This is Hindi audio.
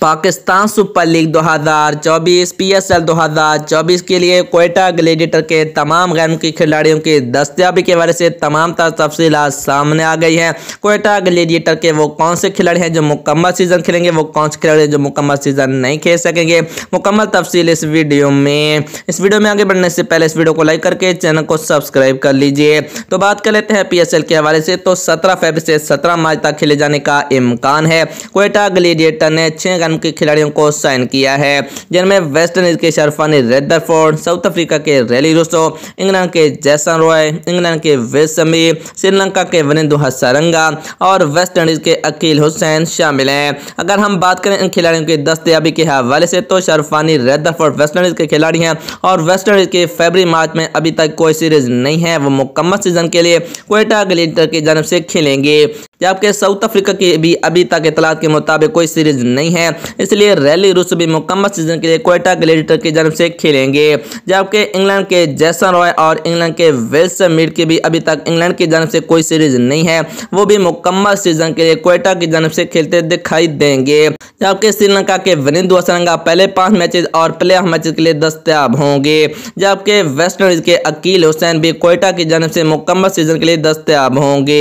पाकिस्तान सुपर लीग 2024 पीएसएल 2024 के लिए कोयटा ग्लेडिएटर के तमाम गैम के खिलाड़ियों की दस्तियाबी के बारे से तमाम तर तफसी सामने आ गई हैं कोयटा ग्लेडिएटर के वो कौन से खिलाड़ी हैं जो मुकम्मल सीज़न खेलेंगे वो कौन से खिलाड़ी हैं जो मुकम्मल सीज़न नहीं खेल सकेंगे मुकम्मल तफसील इस वीडियो में इस वीडियो में आगे बढ़ने से पहले इस वीडियो को लाइक करके चैनल को सब्सक्राइब कर लीजिए तो बात कर लेते हैं पी के हवाले से तो सत्रह फेब से सत्रह मार्च तक खेले जाने का इम्कान है कोयटा ग्लेडिएटर ने छः रन के खिलाड़ियों को साइन किया है जिनमें वेस्ट इंडीज के शरफानी रेदरफोर्ड साउथ अफ्रीका के रैली रोसो इंग्लैंड के जैसन रॉय इंग्लैंड के वेस्ट समी श्रीलंका के वनिंदु हसारंगा और वेस्ट इंडीज के अकील हुसैन शामिल हैं अगर हम बात करें इन खिलाड़ियों की दस्तियाबी के हवाले से तो शरफानी रेदरफोर्ड वेस्ट इंडीज़ के खिलाड़ी हैं और वेस्ट इंडीज़ के फेबरी मार्च में अभी तक कोई सीरीज नहीं है वो मुकम्मल सीजन के लिए कोयटा ग्लेटर की जानब से खेलेंगे जबकि साउथ अफ्रीका की भी अभी तक इतलात के मुताबिक कोई सीरीज नहीं है इसलिए रैली रूस भी मुकम्मल सीजन के लिए कोयटा ग्लेडिटर की जन्म से खेलेंगे जबकि इंग्लैंड के जैसन रॉय और इंग्लैंड के वेल्स मीड की भी अभी तक इंग्लैंड की जन्म से कोई सीरीज नहीं है वो भी मुकम्मल सीजन के लिए कोयटा की जन्म से खेलते दिखाई देंगे जबकि श्रीलंका के वनिंदु असरंगा पहले पांच मैचेज और प्ले ऑफ मैचेज के लिए दस्तियाब होंगे जबकि वेस्ट इंडीज के अकील हुसैन भी कोयटा की जन्म से मुकम्मल सीजन के लिए दस्तियाब होंगे